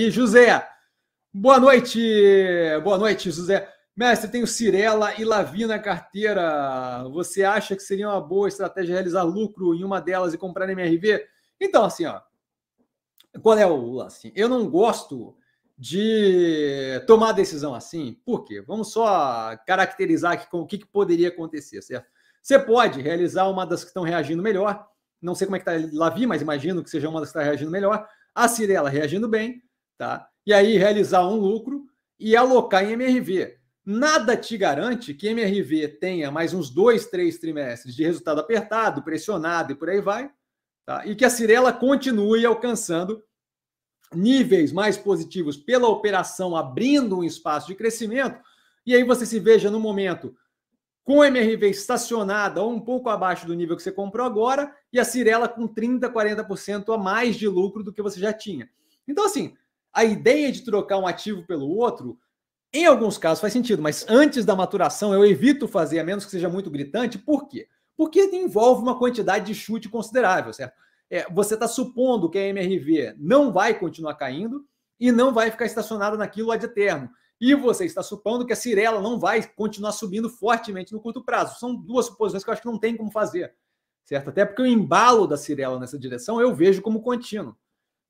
E José, boa noite. Boa noite, José. Mestre, tenho Cirela e Lavi na carteira. Você acha que seria uma boa estratégia realizar lucro em uma delas e comprar MRV? Então, assim, ó, qual é o lance? Eu não gosto de tomar decisão assim. Por quê? Vamos só caracterizar aqui com o que, que poderia acontecer, certo? Você pode realizar uma das que estão reagindo melhor. Não sei como é que está Lavi, mas imagino que seja uma das que está reagindo melhor. A Cirela reagindo bem tá? E aí realizar um lucro e alocar em MRV. Nada te garante que MRV tenha mais uns dois, três trimestres de resultado apertado, pressionado e por aí vai, tá? E que a Cirela continue alcançando níveis mais positivos pela operação, abrindo um espaço de crescimento. E aí você se veja no momento com a MRV estacionada ou um pouco abaixo do nível que você comprou agora e a Cirela com 30, 40% a mais de lucro do que você já tinha. Então, assim, a ideia de trocar um ativo pelo outro, em alguns casos faz sentido, mas antes da maturação eu evito fazer, a menos que seja muito gritante. Por quê? Porque envolve uma quantidade de chute considerável, certo? É, você está supondo que a MRV não vai continuar caindo e não vai ficar estacionada naquilo ad eterno. E você está supondo que a Cirela não vai continuar subindo fortemente no curto prazo. São duas suposições que eu acho que não tem como fazer, certo? Até porque o embalo da Cirela nessa direção eu vejo como contínuo,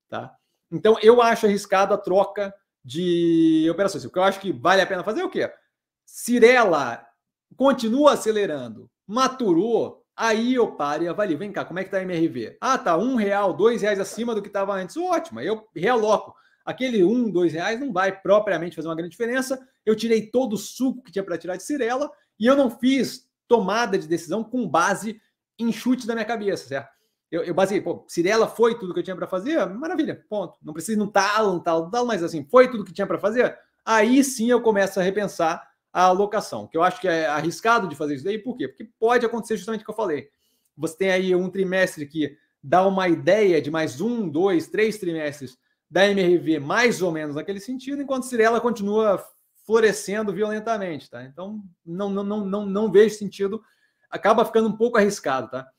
tá? Então, eu acho arriscado a troca de operações. O que eu acho que vale a pena fazer é o quê? Cirela continua acelerando, maturou, aí eu paro e avalio. Vem cá, como é que está a MRV? Ah, tá um real, dois reais acima do que estava antes. Ótimo, aí eu realoco. Aquele um, dois reais não vai propriamente fazer uma grande diferença. Eu tirei todo o suco que tinha para tirar de Cirela e eu não fiz tomada de decisão com base em chute da minha cabeça, certo? eu, eu basei, pô, Cirela foi tudo que eu tinha para fazer, maravilha, ponto. Não precisa não tal, não tal, tal, mas assim, foi tudo que tinha para fazer. Aí sim eu começo a repensar a alocação, que eu acho que é arriscado de fazer isso daí, por quê? Porque pode acontecer justamente o que eu falei. Você tem aí um trimestre que dá uma ideia de mais um, dois, três trimestres da MRV mais ou menos naquele sentido, enquanto Cirela continua florescendo violentamente, tá? Então não, não, não, não, não vejo sentido, acaba ficando um pouco arriscado, tá?